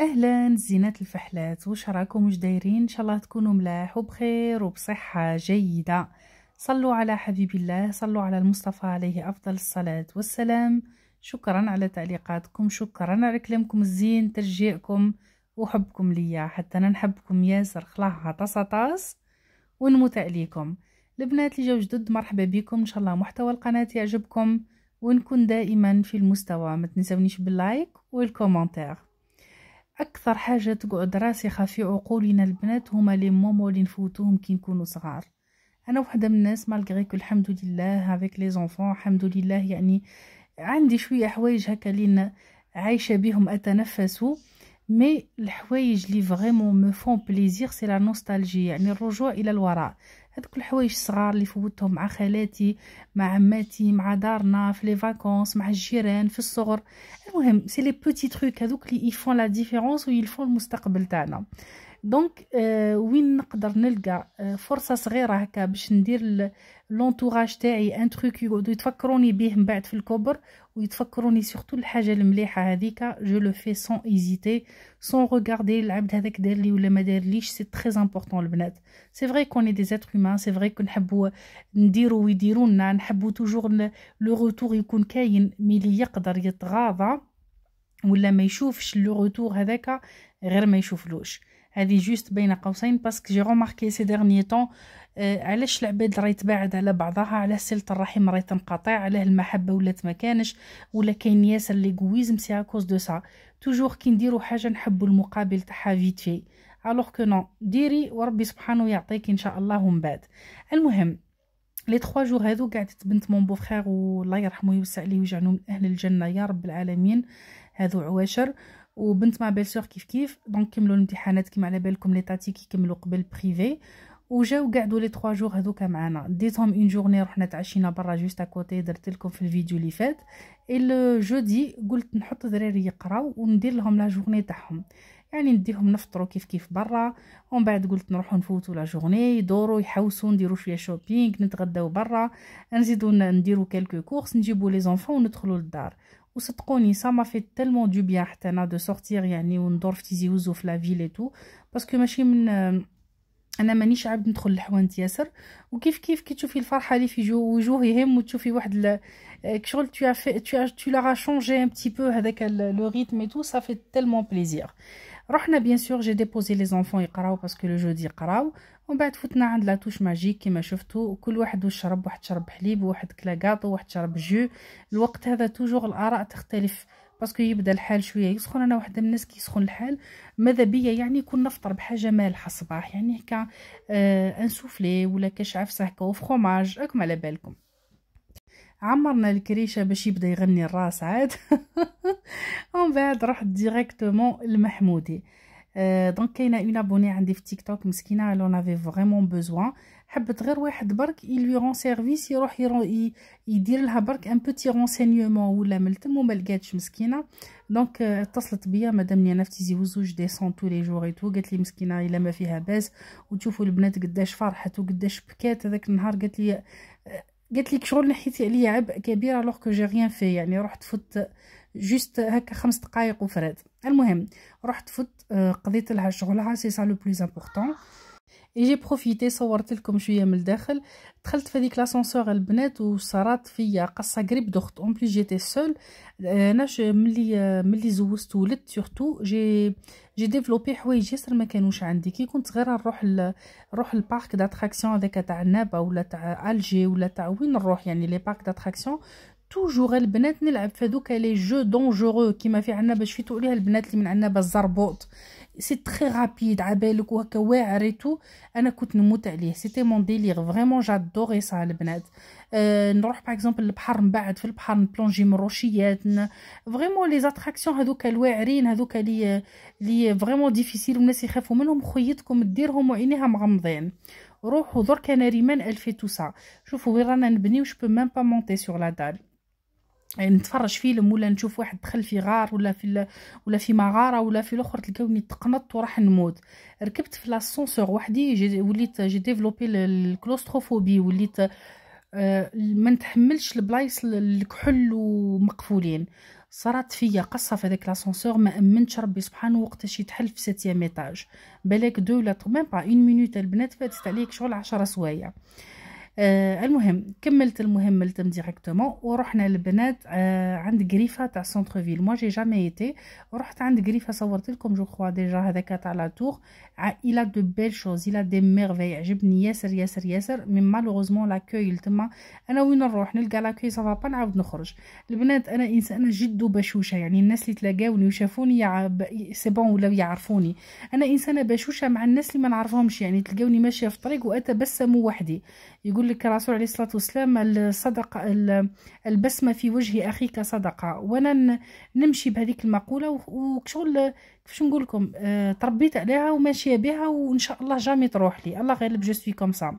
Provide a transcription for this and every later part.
اهلا زينات الفحلات واش راكم وش دايرين ان شاء الله تكونوا ملاح وبخير وبصحه جيده صلوا على حبيب الله صلوا على المصطفى عليه افضل الصلاه والسلام شكرا على تعليقاتكم شكرا على كلامكم الزين تشجيعكم وحبكم ليا حتى انا نحبكم ياسر خلاها طاس طاس ونموت عليكم البنات اللي جاو جدد مرحبا بكم ان شاء الله محتوى القناه يعجبكم ونكون دائما في المستوى ما تنسونيش باللايك والكومنتير اكثر حاجه تقعد راسخه في عقولنا البنات هما لي مومو اللي نفوتوهم كي نكونوا صغار انا وحده من الناس مالغري الحمد لله افيك لي زونفون الحمد لله يعني عندي شويه حوايج هكا لين عايشه بهم اتنفس مي الحوايج لي فريمون مو فون بليزير سي لا نوستالجي يعني الرجوع الى الوراء هذوك الحوايج الصغار اللي فوتهم مع خالاتي مع عماتي مع دارنا في لي فاكونس مع الجيران في الصغر المهم سي لي بوتي تروك هذوك اللي يفون لا ديفيرونس ويلفون المستقبل تاعنا دونك آه euh, وين نقدر نلقى آه فرصه صغيره هكا باش ندير لونتوراج تاعي ان تروك يقعدوا يتفكروني بيه من بعد في الكبر ويتفكروني سورتو الحاجه المليحه هذيك جو لو في سون ايزيتي سون ريغاردي العبد هذاك دار لي ولا ما دار ليش سي تري امبورطون البنات سي فري كوني دي زيتر هومان سي فري كنحبوا نديروا ويديروا لنا نحبوا توجور لو روتور يكون كاين مي اللي يقدر يتغاضى ولا ما يشوفش لو روتور هذاك غير ما يشوفلوش هذه جوست بين قوسين باسكو جي روماركي سي ديرني طون آه علاش العباد راهي تبعد على بعضها على سلة الرحم راهي تنقطع علاه المحبه ولات ما كانش ولا كاين ياسر غويزم سي كوز دو سا توجور كي نديرو حاجه نحبو المقابل تاعها فيتي الوغ كو نو ديري وربي سبحانه يعطيك ان شاء الله من بعد المهم لي تخوا جور هادو قعدت بنت مون فخير والله يرحمه يوسع ليه ويجعلهم من اهل الجنه يا رب العالمين هادو عواشر آه وبنت مع بيل سور كيف كيف دونك كملوا الامتحانات كيما على بالكم لي تاتيك يكملوا قبل بريفي وجاو قعدوا لي 3 جوغ هذوك معانا ديتهم اون جورني رحنا تعشينا برا جوست اكوتي درت لكم في الفيديو اللي فات جودي قلت نحط دراري يقراو وندير لهم لا جورني تاعهم يعني نديهم نفطروا كيف كيف برا ومن بعد قلت نروحوا نفوتوا لا جورني يدوروا يحوسوا نديروا شويه شوبينغ نتغداو برا نزيدو نديروا كالكو كورس نجيبوا لي زونفون وندخلوا للدار ça m'a fait tellement du bien de sortir de la ville Parce que je chimne, a mené à l'habitude fait tu fais le tu changé un petit peu le rythme et tout. Ça fait tellement plaisir. رحنا بيان سور جي ديبوزي لي زونفون يقراو باسكو لو جودي يقراو ومن بعد فتنا عند لا توش ماجيك كيما شفتو كل واحد وشرب شرب واحد شرب حليب وواحد كلا كاطو وواحد شرب جو الوقت هذا توجور الاراء تختلف باسكو يبدا الحال شويه يسخن انا واحده من الناس كيسخن الحال ماذا بيا يعني كون نفطر بحاجه مالحه الصباح يعني هكا آه انسوفلي ولا كشعف هكا وفخوماج راكم على بالكم عمرنا الكريشه باش يبدا يغني الراس عاد ومن بعد رحت ديريكتومون لمحمودي دونك كاينه اون ابوني عندي في تيك توك مسكينه لون افي فريمون بوزوان حبت غير واحد برك يلوي رون سيرفيس يروح يدير لها برك ان بوتي رونسينيومون ولا ملتم وما لقاتش مسكينه دونك euh, اتصلت بيا مدام انا في تيزي وزوج دي ديسون تو لي جور تو قالت لي مسكينه الا ما فيها باس وتشوفوا البنات قداش فرحت وقداش بكات هذاك النهار قالت لي قالت لك شغل نحيتي عليا عبء كبير الوغ كو جي ريان في يعني رحت فوت جوست هكا خمس دقائق وفرات المهم رحت فوت آه، قضيت لها شغلها سي سا لو بلوز امبورطون جي بروفيتي صورت لكم شويه من الداخل دخلت في هذيك لاسونسور البنات وصارت فيا قصه قريب دوخت اون بلي جيتي سول انا ملي ملي زوجت ولدت سورتو جي جي ديفلوبي حوايج ياسر ما كانوش عندي كي كنت صغيره نروح نروح البارك داتراكسيون هذاك تاع النابه ولا تاع الجي ولا تاع وين نروح يعني لي بارك داتراكسيون توجور البنات نلعب في هذوك لي جو دونجورو كيما في عندنا باش فيتو عليها البنات اللي من عندنا بالزربوط سي تري رابيد عبالك وهكا واعر تو انا كنت نموت عليه سيتي مون ديليغ فريمون جادوري سا البنات أه نروح باغ اكزومبل البحر من بعد في البحر نبلونجي من روشيات فريمون لي زاتراكسيون هذوك الواعرين هذوك لي لي فريمون ديفيسيل والناس يخافوا منهم خيتكم ديرهم وعينيها مغمضين روحوا درك انا ريمان الفي تو سا شوفوا وين رانا نبني وش بو ميم با مونتي سور لا دال يعني نتفرج فيلم ولا نشوف واحد دخل في غار ولا في ولا في مغاره ولا في الاخر تلقاوني تقنط وراح نموت ركبت في لاسونسور وحدي وليت جي ديفلوبي الكلوستروفوبي وليت آه، ما نتحملش البلايص الكحل ومقفولين صارت فيا قصه في هذاك لاسونسور ما امنتش ربي سبحانه وقتاش يتحل في سيتيام ايطاج بالك دو لا ميم با اون مينوت البنات فاتت عليك شغل 10 سوايع آه المهم كملت المهم التم ديريكتومون ورحنا البنات آه عند قريفه تاع سونتر فيل موا جي جامي ايتي ورحت عند قريفه صورت لكم جو كخوا ديجا هذاك تاع لا تور الى دو بيل شوز الى دي ميرفي عجبني ياسر ياسر ياسر مي مالوغوزمون كوي تما انا وين نروح نلقى كوي سافا با نعاود نخرج البنات انا انسانه جد بشوشه يعني الناس اللي تلاقاوني وشافوني يعب... سي بون ولاو يعرفوني انا انسانه بشوشه مع الناس اللي ما نعرفهمش يعني تلقاوني ماشيه في الطريق واتبسم وحدي يقول يقول لك الرسول عليه الصلاة والسلام الصدقة البسمة في وجه أخيك صدقة وأنا نمشي بهذيك المقولة وشغل كيفاش نقول لكم آه تربيت عليها وماشيه بها وان شاء الله جامي تروح لي الله غالب جو سوي كوم سا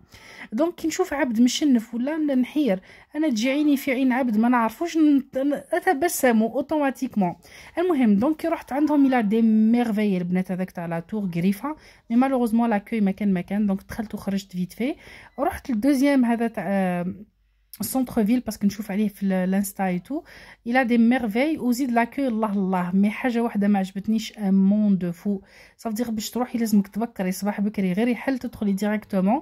دونك كي نشوف عبد مشنف ولا نحير انا تجي عيني في عين عبد ما نعرفوش اتبسم اوتوماتيكمون المهم دونك رحت عندهم الى دي ميرفي البنات هذاك تاع لا تور غريفا مي مالوغوزمون لاكوي ما كان ما كان دونك دخلت وخرجت فيت في رحت للدوزيام هذا تاع آه، سونتر فيل باسكو نشوف عليه في الانستا اي تو الى دي ميرفي وزيد لاكو الله الله مي حاجه واحده ما عجبتنيش امون دو فو صافدير باش تروحي لازمك تبكري صباح بكري غير يحل تدخلي ديريكتومون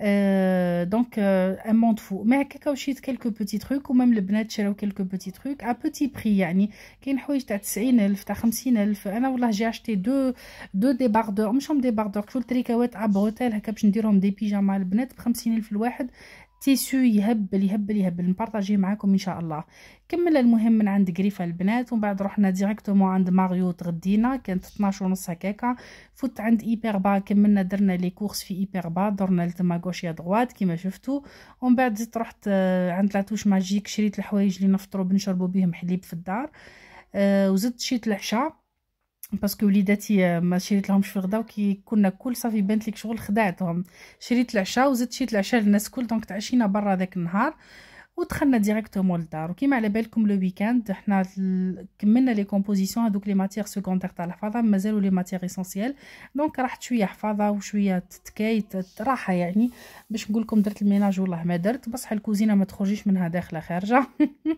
أه دونك امون دو فو مي هكاك وشيت كلكو بوتي تروك ومام البنات شراو كلكو بوتي تروك ا بوتي بري يعني كاين حوايج تاع 90000 تاع 50000 انا والله جي اشتي دو دو ديباردور مشهم ديباردور شو التريكاوات ا بروتيل هكا باش نديرهم دي بيجاما البنات ب 50000 الواحد تيسو يهبل يهبل يهبل نبارطاجيه معاكم ان شاء الله كمل المهم من عند قريفه البنات ومن بعد رحنا ديريكتومون عند ماريو تغدينا كانت 12 ونص هكاكا فوت عند با كملنا درنا لي كورس في با درنا لتما غوش يا دغوات كيما شفتوا ومن بعد زدت رحت آه، عند لاتوش ماجيك شريت الحوايج اللي نفطروا بنشربوا بهم حليب في الدار آه، وزدت شيت العشاء باسكو وليداتي آه، ما شريت لهمش في الغدا وكي كنا كل صافي بانت لك شغل خدعتهم شريت العشاء وزدت شريت العشاء للناس كل دونك تعشينا برا ذاك النهار ودخلنا ديريكتومون للدار وكيما على بالكم لو ويكاند حنا كملنا لي كومبوزيسيون هذوك لي ماتيغ سيكوندير تاع الحفاظه مازالوا لي ماتيغ اسونسييل دونك راحت شويه حفاظه وشويه تتكايت راحه يعني باش نقول لكم درت الميناج والله ما درت بصح الكوزينه ما تخرجيش منها داخله خارجه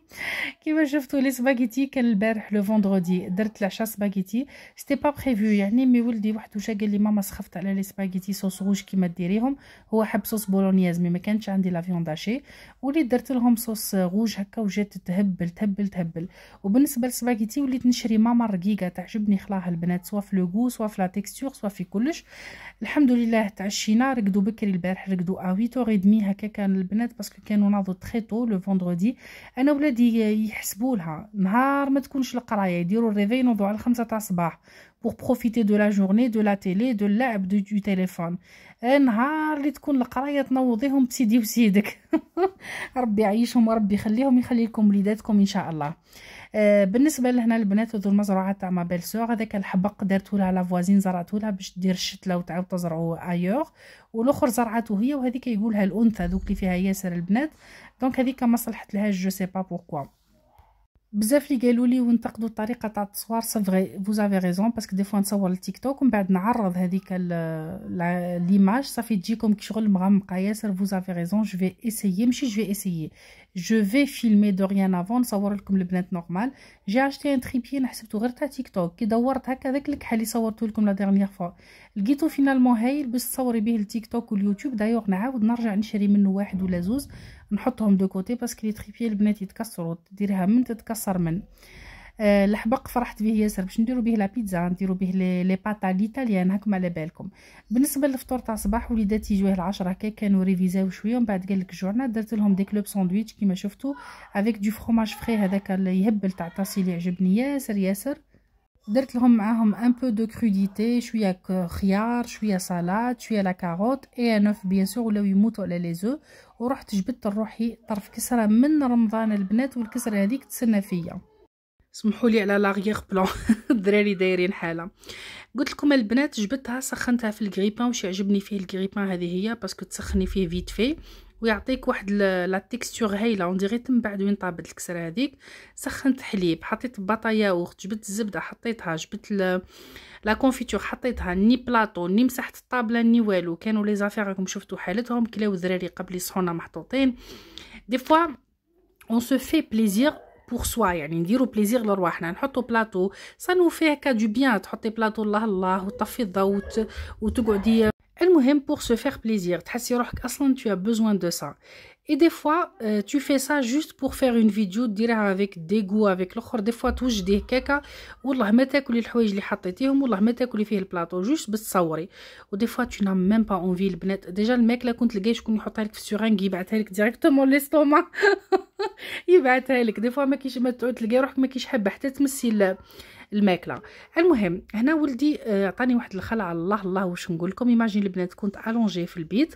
كيما شفتوا لي سباغيتي كان البارح لو فوندرودي درت العشاء سباغيتي سيتي با بريفيو يعني مي ولدي واحد وشا قال لي ماما سخفت على لي سباغيتي صوص روج كيما ديريهم هو حب صوص بولونيز مي ما كانش عندي لافيون داشي وليت درت لهم لهم صوص غوج هكا وجات تهبل تهبل تهبل وبالنسبه للسباغيتي وليت نشري ماما رقيقه تعجبني خلاها البنات سوا في لو سوا في لا تيكستور سوا في كلش الحمد لله تعشينا رقدوا بكري البارح رقدوا ا 8 دمي هكا كان البنات باسكو كانوا ناضوا تري تو لو فوندرودي انا ولادي يحسبوا لها نهار ما تكونش القرايه يديروا الريفي نوضوا على 5 تاع الصباح بور بروفيتي دو لا جورني دو لا تيلي دو اللعب دو تيليفون نهار اللي تكون القرايه تنوضيهم بسيدي وسيدك ربي يعيشهم وربي يخليهم يخلي لكم وليداتكم ان شاء الله آه، بالنسبه لهنا البنات ذو المزرعه تاع ما بيل هذاك الحبق درتو لها لافوازين زرعتو لها باش دير الشتله وتعاود تزرعو ايوغ والاخر زرعته هي وهذيك يقولها الانثى دوك اللي فيها ياسر البنات دونك هذيك ما صلحت لها جو سي با بوركوا بزاف اللي قالوا لي وانتقدوا الطريقه تاع التصوير سي فوز افي ريزون باسكو دي فوا نصور التيك توك ومن بعد نعرض هذيك ليماج صافي تجيكم شغل مغمقه ياسر فوز افي ريزون جو في ايسيي ماشي جو في ايسيي جو في فيلمي دو ريان افون نصور لكم البنات نورمال جي اشتي ان تريبي نحسبته غير تاع تيك توك كي دورت هكا داك الكحل اللي صورته لكم لا ديرنيير فوا لقيتو فينالمون هايل باش تصوري به التيك توك واليوتيوب دايوغ نعاود نرجع نشري منه واحد ولا زوز نحطهم دو كوتي باسكو لي تريبيي البنات يتكسروا ديرها من تتكسر من أه الحبق فرحت به ياسر باش نديرو به لا بيتزا نديرو به لي باتا ليتاليان هاكم على بالكم بالنسبه للفطور تاع الصباح وليداتي جواه العشرة كي كانوا ريفيزاو شويه ومن بعد قال لك جورنا درت لهم دي كلوب ساندويتش كيما شفتوا افيك دو فروماج فري هذاك اللي يهبل تاع طاسي اللي عجبني ياسر ياسر درت لهم معاهم ان بو دو كروديتي شويه خيار شويه سلطه شويه لا كاروت اي ان اوف بيان سور ولاو يموتوا على لي زو ورحت جبت لروحي طرف كسره من رمضان البنات والكسره هذيك تسنى فيا سمحوا لي على لاغيغ بلون الدراري دايرين حاله قلت لكم البنات جبتها سخنتها في الكريبان وش يعجبني فيه الكريبان هذه هي باسكو تسخني فيه فيت في ويعطيك واحد لا تيكستور هايله اون ديري من بعد وين طابت الكسره هذيك سخنت حليب حطيت بطا ياوغت جبت الزبده حطيتها جبت لا كونفيتور حطيتها ني بلاطو ني مسحت الطابله ني والو كانوا لي زافير راكم شفتوا حالتهم كلاو ذراري قبل يصحونا محطوطين دي فوا اون سو في بليزير بور سوا يعني نديرو بليزير لرواحنا نحطو بلاطو سانو فيه كا دو بيان تحطي بلاطو الله الله وطفي الضوء وتقعدي المهم pour se faire plaisir تحسي روحك اصلا tu as besoin de ça et des fois euh, tu fais ça juste pour faire une vidéo ديرها avec des goûts avec l'aخر des fois توجديه كيكه والله ما تاكلي الحوايج اللي حطيتيهم والله ما تاكلي فيه البلاطو جوست باش تصوري و des fois tu n'as même pas envie البنات ديجا الماكله كنت تلقاي شكون يحطها لك في السورانك يبعثها لك ديريكتومون ليستوما يبعثها لك des fois ما كيش ما تعود تلقاي روحك ما كيش حابه حتى تمسي الماكله المهم هنا ولدي آه، عطاني واحد الخلعه الله الله واش نقول لكم ايماجين البنات كنت الونجي في البيت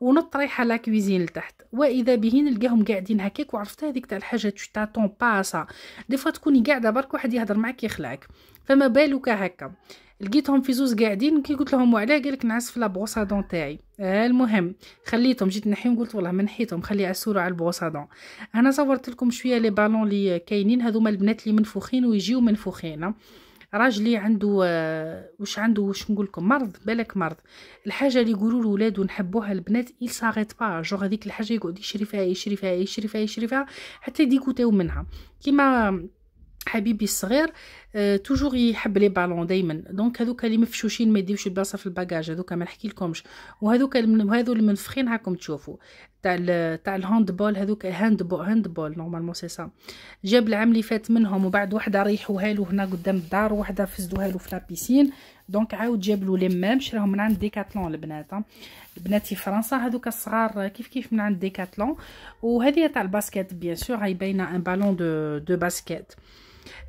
ونط رايحه لا كويزين لتحت واذا به نلقاهم قاعدين هكاك وعرفت هذيك تاع الحاجه تو طون باسا دي فوا تكوني قاعده برك واحد يهضر معك يخلعك فما بالك هكا لقيتهم في زوز قاعدين كي قلت لهم وعلاه قالك نعس في لابغوسا دون تاعي آه، المهم خليتهم جيت نحيهم قلت والله ما نحيتهم خلي عسورة على البغوسا دون انا صورت لكم شويه لي بالون لي كاينين هذوما البنات اللي منفوخين ويجيو منفوخين راجلي عنده آه واش عنده واش نقول لكم مرض بالك مرض الحاجه اللي يقولوا الولاد ونحبوها البنات اي s'arrête با جو هذيك الحاجه يقعد يشري فيها يشري فيها يشري فيها يشري فيها حتى يديكوتيو منها كيما حبيبي الصغير أه توجور يحب لي بالون دائما دونك هذوك اللي مفشوشين ما يديوش البلاصه في الباجاج هذوك ما نحكي لكمش وهذوك هذو اللي منفخين هاكم تشوفوا تاع تاع الهاند بول هذوك هاند بول هاند بول نورمالمون سي سا جاب العام اللي فات منهم وبعد وحده ريحوها له هنا قدام الدار وحده فسدوها له في لابيسين دونك عاود جاب له لي ميم شراهم من عند ديكاتلون البنات بناتي فرنسا هذوك الصغار كيف كيف من عند ديكاتلون وهذه تاع الباسكيت بيان سور هاي باينه ان بالون دو دو باسكيت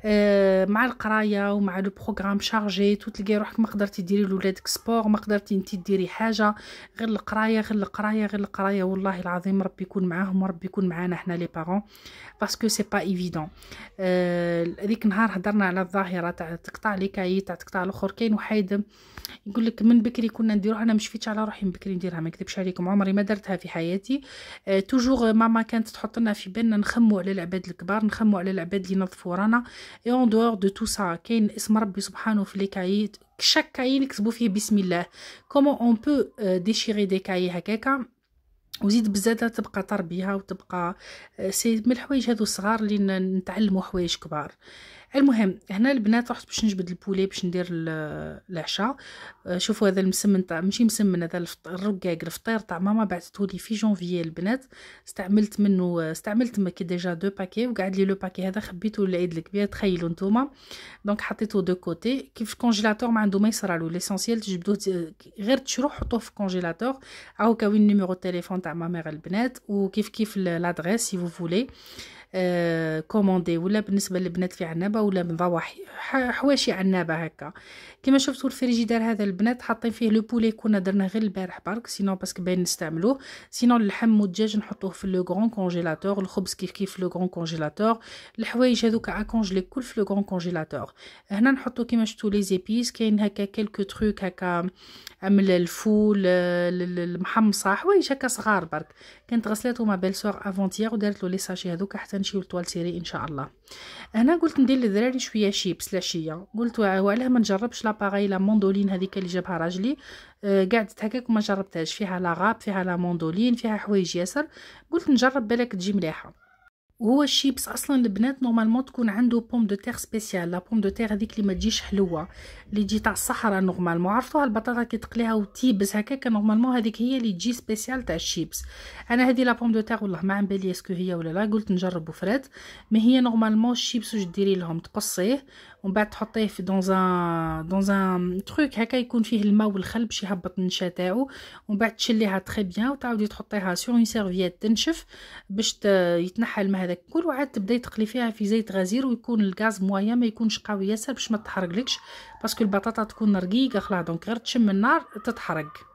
آه، مع القرايه ومع لو بروغرام شارجي تو تلقاي روحك ما قدرتي ديري لولادك سبور ما قدرتي انت ديري حاجه غير القرايه غير القرايه غير القرايه والله العظيم ربي يكون معاهم وربي يكون معانا حنا لي بارون باسكو سي با ايفيدون هذيك النهار هضرنا على الظاهره تاع تقطع لي كاي تاع تقطع الاخر كاين وحيد يقول لك من بكري كنا نديروها انا مشفيتش على روحي من بكري نديرها ما نكذبش عليكم عمري ما درتها في حياتي توجور آه، ماما كانت تحط لنا في بالنا نخمو على العباد الكبار نخمو على العباد اللي ينظفوا رانا et en dehors de tout ça سا كاين اسم ربي سبحانه في لي كاي chaque cahier نكتبوا فيه بسم الله comment on peut euh, déchirer des cahiers هكاكا وزيد بزاف تبقى تربيها وتبقى آه، سي من الحوايج هادو الصغار اللي نتعلموا حوايج كبار أه المهم هنا البنات رحت باش نجبد البولي باش ندير العشاء آه، شوفوا هذا المسمن تاع ماشي مسمن هذا الرقاق الفطير تاع ماما بعثته لي في جونفيي البنات استعملت منه آه، استعملت ما كي ديجا دو باكي وقعد لي لو باكي هذا خبيته للعيد الكبير تخيلوا نتوما دونك حطيته دو كوتي كيف الكونجيلاتور ما عنده ما يصرالو ليسونسيال تجبدوه غير تشروه حطوه في الكونجيلاتور هاو كاوين نيميرو التليفون تاع مامير البنات وكيف كيف لادريس سي فو فولي آه، كوموندي ولا بالنسبه للبنات في عنابه ولا من ضواحي حواشي عنابه هكا كما شفتوا الفريجيدار هذا البنات حاطين فيه لو بولي كنا درنا غير البارح برك سينو باسكو باين نستعملوه سينو اللحم والدجاج نحطوه في لو غون كونجيلاتور الخبز كيف كيف لو غون كونجيلاتور الحوايج هذوك اكونجلي كل في لو غون كونجيلاتور هنا نحطو كما شفتوا لي زيبيس كاين هكا كلكو تروك هكا عمل الفول آه، المحمصه حوايج هكا صغار برك كانت غسلاتو ما بيل سوغ افونتيير ودارت له لي ساشي هذوك حتى كنمشيو سيري ان شاء الله هنا قلت ندير للدراري شويه شيبس العشيه قلت وعلاه ما نجربش لاباغاي لا موندولين هذيك اللي جابها راجلي آه قعدت هكاك وما جربتهاش فيها لا غاب فيها لا موندولين فيها حوايج ياسر قلت نجرب بالك تجي مليحه وهو الشيبس اصلا البنات نورمالمون تكون عنده بوم دو تيغ سبيسيال لا بوم دو تيغ هذيك اللي ما تجيش حلوه اللي تجي تاع الصحراء نورمالمون عرفتوها البطاطا كي تقليها وتيبس هكاك نورمالمون هذيك هي اللي تجي سبيسيال تاع الشيبس انا هذه لا بوم دو تيغ والله ما عم بالي اسكو هي ولا لا قلت نجرب وفرات ما هي نورمالمون الشيبس واش ديري لهم تقصيه ومن بعد تحطيه في دونزان دونزان تروك هكا يكون فيه الماء والخل باش يهبط النشا تاعو ومن بعد تشليها تري بيان وتعاودي تحطيها سور اون سيرفييت تنشف باش يتنحى الماء هذاك كل وعاد تبداي تقلي فيها في زيت غزير ويكون الغاز مويا ما يكونش قوي ياسر باش ما تحرقلكش باسكو البطاطا تكون رقيقه خلاص دونك غير تشم النار تتحرق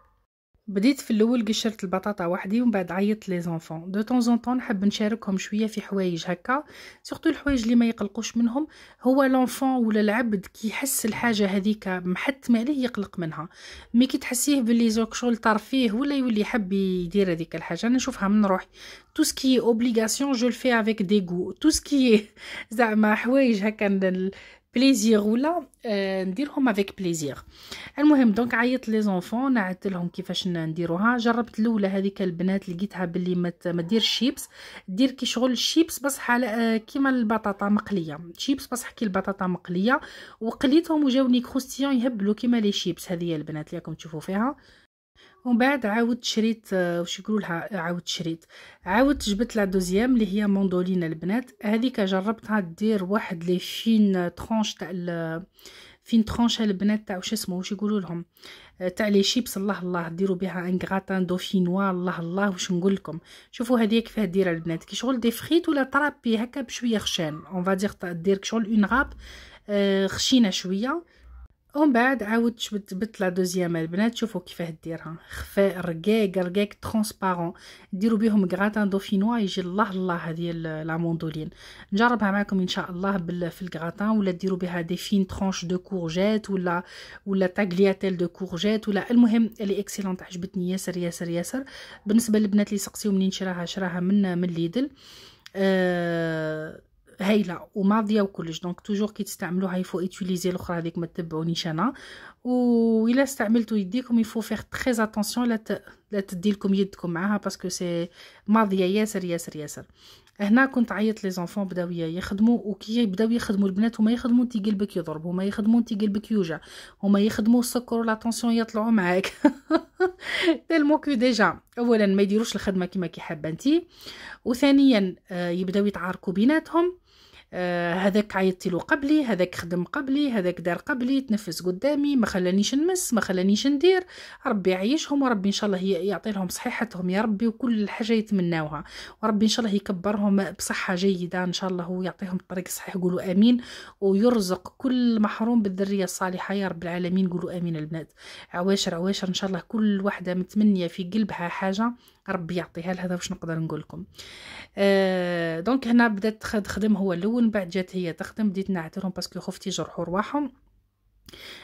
بديت في الاول قشرت البطاطا وحدي ومن بعد عيطت لي زونفون دو طون زون طون نحب نشاركهم شويه في حوايج هكا سورتو الحوايج اللي ما يقلقوش منهم هو لونفون ولا العبد كي يحس الحاجه هذيك محتم عليه يقلق منها مي كي تحسيه باللي زوك شغل ترفيه ولا يولي يحب يدير هذيك الحاجه انا نشوفها من روحي تو سكي اوبليغاسيون جو الفي افيك ديغو تو سكي زعما حوايج هكا بليزير ولا آه نديرهم افيك بليزير المهم دونك عيطت لي زونفون نعدت لهم كيفاش نديروها جربت الاولى هذيك البنات لقيتها باللي ما دير شيبس دير كي شغل شيبس بصح آه، كيما البطاطا مقليه شيبس بصح كي البطاطا مقليه وقليتهم وجاوني كروستيون يهبلوا كيما لي شيبس هذه البنات راكم تشوفوا فيها ومن بعد عاودت شريت آه، واش يقولوا لها آه، عاودت شريت عاودت جبت لا دوزيام اللي هي موندولينا البنات هذيك جربتها دير واحد لي فين ترونش تاع فين ترونش البنات تاع واش اسمه واش يقولوا لهم آه، تاع لي شيبس الله الله ديروا بها ان غراتان دوفينوا الله الله واش نقول لكم شوفوا هذه كيفاه دايره البنات كي شغل دي فريت ولا طرابي هكا بشويه خشان اون فادير دير شغل اون غاب خشينه شويه ومن بعد عاود شبت بت لا دوزيام البنات شوفوا كيفاه ديرها خفاء رقاق رقاق ترونسبارون ديروا بهم غراتان دوفينوا يجي الله الله ديال لا موندولين نجربها معكم ان شاء الله في الغراتان ولا ديروا بها دي فين ترونش دو كورجيت ولا ولا تاغلياتيل دو كورجيت ولا المهم لي اكسيلونت عجبتني ياسر ياسر ياسر بالنسبه للبنات اللي سقسيو منين شراها شراها من من ليدل أه هايله وماضيه وكلش دونك توجور كي تستعملوها يفو ايتيليزي الاخرى هذيك ما تتبعونيش انا و الا استعملتو يديكم يفو فيغ تري اتونسيون لا لت... لا تدي لكم يدكم معاها باسكو سي ماضيه ياسر ياسر ياسر هنا كنت عيط لي زونفون بداو يخدموا وكي يبداو يخدموا البنات هما يخدموا انت قلبك يضرب هما يخدموا انت قلبك يوجع هما يخدموا السكر لا طونسيون يطلعوا معاك تلمو كو ديجا اولا ما يديروش الخدمه كيما كي حابه انت وثانيا آه، يبداو يتعاركوا بيناتهم آه، هذاك عيطت له قبلي هذاك خدم قبلي هذاك دار قبلي تنفس قدامي ما خلانيش نمس ما خلانيش ندير ربي يعيشهم وربي ان شاء الله يعطي لهم صحيحتهم يا ربي وكل حاجه يتمناوها وربي ان شاء الله يكبرهم بصحه جيده ان شاء الله ويعطيهم الطريق الصحيح قولوا امين ويرزق كل محروم بالذريه الصالحه يا رب العالمين قولوا امين البنات عواشر عواشر ان شاء الله كل واحده متمنيه في قلبها حاجه ربي يعطيها لها هذا واش نقدر نقول لكم آه دونك هنا بدات تخدم هو الاول من بعد جات هي تخدم بديت نعترهم باسكو خفتي جرحوا رواحهم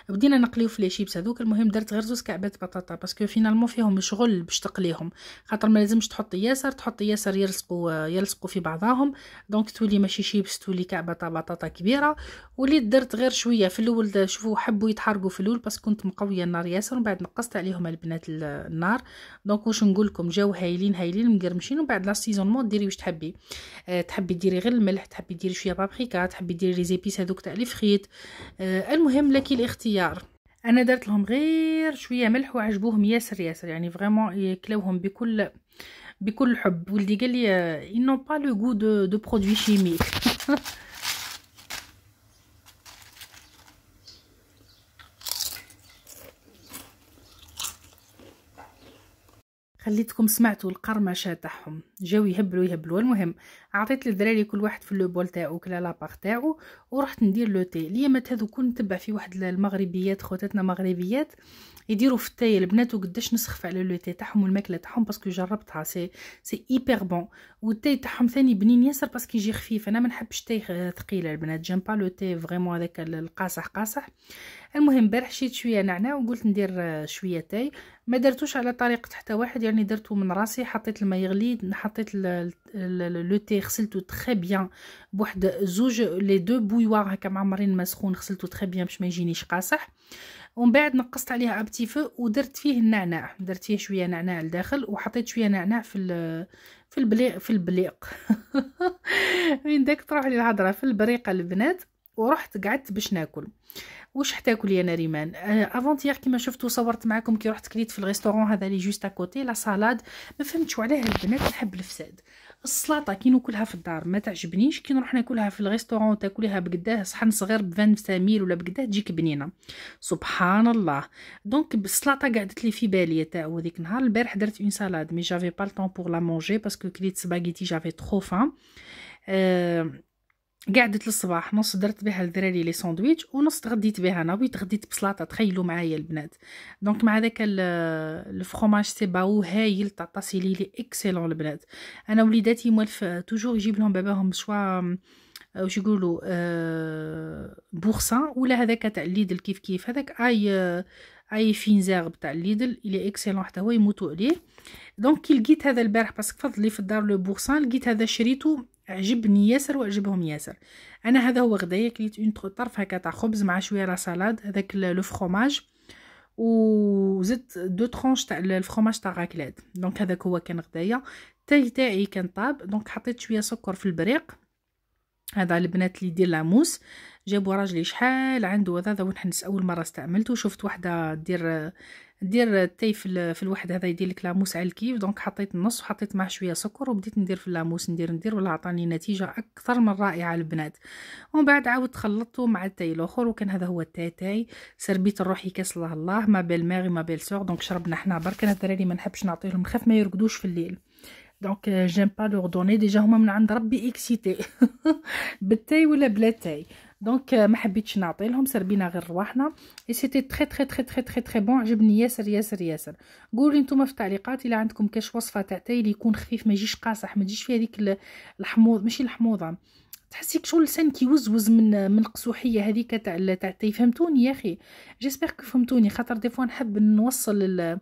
بدينا نقليو في لي شيبس هذوك المهم درت غير زوز كعبات بطاطا باسكو فينالمون فيهم شغل باش تقليهم خاطر ما لازمش تحط ياسر تحط ياسر يلصقوا يلصقوا في بعضهم دونك تولي ماشي شيبس تولي كعبه بطاطا كبيره وليت درت غير شويه في الاول شوفوا حبوا يتحرقوا في الاول باسكو كنت مقويه النار ياسر ومن بعد نقصت عليهم البنات النار دونك واش نقول لكم جاو هايلين هايلين مقرمشين ومن بعد لا سيزونمون ديري واش تحبي أه تحبي ديري غير الملح تحبي ديري شويه بابريكا تحبي ديري لي زيبيس هذوك تاع لي أه المهم لكن كي الاختيار انا درت لهم غير شويه ملح وعجبوهم ياسر ياسر يعني فريمون ياكلوهم بكل بكل حب ولدي قال لي انو با لو غو دو دو برودوي produits خليتكم سمعتوا القرمشه تاعهم جاو يهبلوا يهبلوا المهم عطيت للدراري كل واحد في لو بول تاعو كلا لاباغ تاعو ورحت ندير لو تي اليامات هذو كنت نتبع في واحد المغربيات خواتاتنا مغربيات يديروا في التاي البنات وقداش نسخف على لو تي تاعهم والماكله تاعهم باسكو جربتها سي سي ايبر بون والتاي تاعهم ثاني بنين ياسر باسكو يجي خفيف انا ما نحبش تاي ثقيله البنات جيم با لو تي فريمون هذاك القاصح قاصح المهم بارح شيت شويه نعناع وقلت ندير شويه تاي ما درتوش على طريقه حتى واحد يعني درته من راسي حطيت الماء يغلي حطيت لو تي غسلته تري بيان بواحد زوج لي دو بويوار هكا معمرين ما سخون غسلته تري بيان باش ما يجينيش قاصح ومن بعد نقصت عليها ابتي فو ودرت فيه النعناع درت فيه شويه نعناع لداخل وحطيت شويه نعناع في في البليق في البليق من داك تروح لي الهضره في البريقه البنات ورحت قعدت باش ناكل واش حتاكلي يا ريمان افونتيير كيما شفتوا صورت معكم كي رحت كليت في الريستورون هذا لي جوست اكوتي لا سالاد ما فهمتش علاه البنات نحب الفساد السلطه كي ناكلها في الدار ما تعجبنيش كي نروح ناكلها في الريستورون تاكليها بقداه صحن صغير ب ساميل ولا بقداه تجيك بنينه سبحان الله دونك بالسلطه قعدت لي في بالي تاعو هذيك النهار البارح درت اون سالاد مي جافي با لو طون بور لا مونجي باسكو كليت سباغيتي جافي ترو فام أه قعدت للصباح نص درت بها لدراري لي ساندويتش ونص تغديت بها انا تغديت بصلاطه تخيلوا معايا البنات دونك مع ذاك الفرomage سي باو هايل تاع طاسيلي لي اكسيلون البنات انا وليداتي موالف توجور يجيب لهم باباهم شوا آه، واش يقولوا أه بورصه ولا هذاك تاع ليدل كيف كيف هذاك اي آه، اي فينزاغ تاع ليدل الي اكسيلون حتى هو يموتوا عليه دونك كي لقيت هذا البارح باسكو فضلي في الدار لو بورصان لقيت هذا شريته عجبني ياسر وعجبهم ياسر انا هذا هو غدايا كليت اون طرف هكا تاع خبز مع شويه لا سالاد هذاك لو فرماج وزدت دو ترونش تاع الفرماج تاع راكلاد دونك هذاك هو كان غدايا تاي تاعي كان طاب دونك حطيت شويه سكر في البريق هذا البنات اللي يدير لاموس جابوا راجلي شحال عنده هذا ونحنس اول مره استعملته شفت وحده دير دير التاي في, في الواحد هذا يدير لك لاموس على الكيف دونك حطيت النص وحطيت معاه شويه سكر وبديت ندير في اللاموس ندير ندير ولا عطاني نتيجه اكثر من رائعه البنات ومن بعد عاودت خلطته مع التاي الاخر وكان هذا هو التاي تاي سربيت روحي كاس الله الله ما بيل ماغي ما بيل سور دونك شربنا حنا برك انا الدراري ما نحبش نعطيهم خاف ما يرقدوش في الليل دونك جيم با لوغ دوني ديجا هما من عند ربي اكسيتي بالتاي ولا بلا تاي دونك ما حبيتش نعطي لهم سربينا غير رواحنا اي سيتي تري تري تري تري تري تري بون عجبني ياسر ياسر ياسر قولوا نتوما في التعليقات الا عندكم كاش وصفه تاع تاي اللي يكون خفيف ما يجيش قاصح ما تجيش فيه هذيك الحموض ماشي الحموضه تحسيك شو لسان كيوزوز من من القسوحيه هذيك تاع تاع تاي فهمتوني يا اخي جيسبر كو فهمتوني خاطر دي فوا نحب نوصل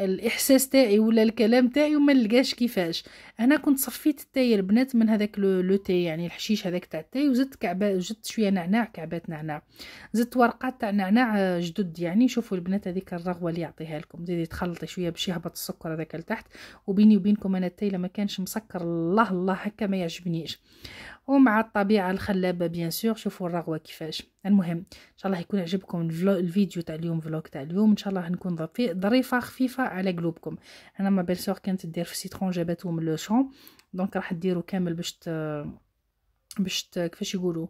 الاحساس تاعي ولا الكلام تاعي وما لقاش كيفاش انا كنت صفيت التاي البنات من هذاك لو تاي يعني الحشيش هذاك تاع التاي وزدت كعبه زدت شويه نعناع كعبات نعناع زدت ورقات تاع نعناع آه، جدد يعني شوفوا البنات هذيك الرغوه اللي يعطيها لكم زيدي تخلطي شويه باش يهبط السكر هذاك لتحت وبيني وبينكم انا التاي لما كانش مسكر الله الله هكا ما يعجبنيش ومع الطبيعة الخلابة بيان سور شوفوا الرغوة كيفاش المهم ان شاء الله يكون عجبكم الفيديو تاع اليوم فلوك تاع اليوم ان شاء الله نكون ظريفة خفيفة على قلوبكم انا ما بيان سور كانت دير في سيترون جابته من لو شون دونك راح ديرو كامل باش باش كيفاش يقولوا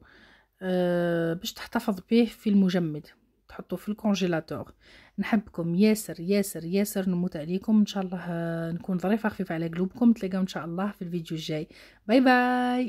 أه باش تحتفظ به في المجمد تحطوه في الكونجيلاتور نحبكم ياسر ياسر ياسر نموت عليكم ان شاء الله آه، نكون ظريفه خفيفه على قلوبكم تلاقاو ان شاء الله في الفيديو الجاي باي باي